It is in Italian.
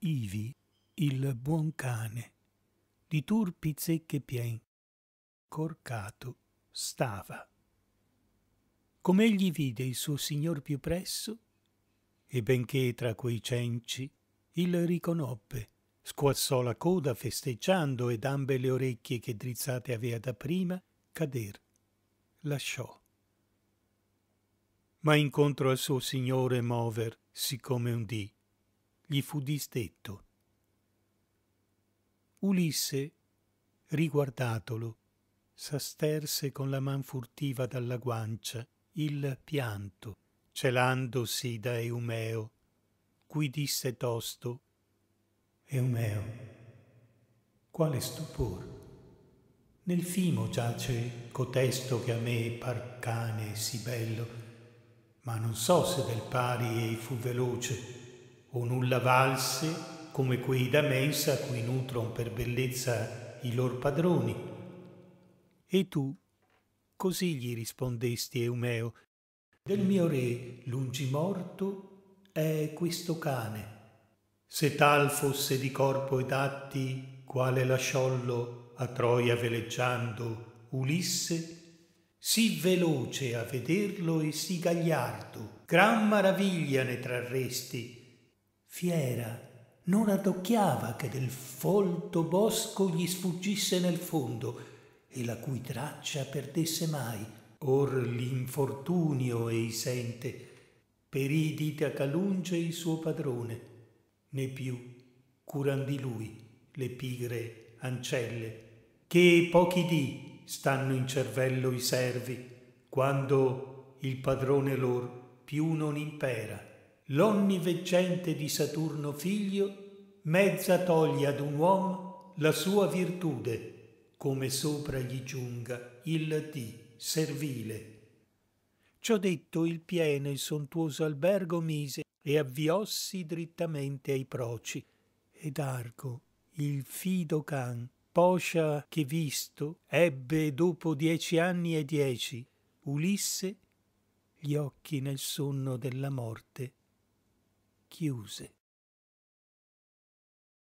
Ivi, il buon cane, di turpi zecche pien, corcato stava. Com'egli vide il suo signor più presso, e benché tra quei cenci il riconobbe, squassò la coda festeggiando ed ambe le orecchie che drizzate avea da prima cader. Lasciò. Ma incontro al suo signore mover, siccome un dì, gli fu disdetto. Ulisse, riguardatolo, s'asterse con la man furtiva dalla guancia il pianto, celandosi da Eumeo, cui disse tosto Eumeo, quale stupor! Nel fimo giace cotesto che a me par cane sì bello, ma non so se del pari ei fu veloce o nulla valse come quei da mensa cui nutron per bellezza i lor padroni. E tu, così gli rispondesti Eumeo, del mio re lungimorto è questo cane. Se tal fosse di corpo ed atti, quale lasciollo a Troia veleggiando Ulisse, sì veloce a vederlo e sì gagliardo, gran maraviglia ne trarresti, fiera, non adocchiava che del folto bosco gli sfuggisse nel fondo e la cui traccia perdesse mai, or l'infortunio ei sente, perì dita calunge il suo padrone, né più curan di lui le pigre ancelle, che pochi dì stanno in cervello i servi, quando il padrone lor più non impera l'onniveggente di Saturno figlio, mezza toglie ad un uomo la sua virtude, come sopra gli giunga il dì servile. Ciò detto il pieno il sontuoso albergo mise e avviossi drittamente ai proci. Ed Argo, il fido can, poscia che visto, ebbe dopo dieci anni e dieci, Ulisse, gli occhi nel sonno della morte chiuse.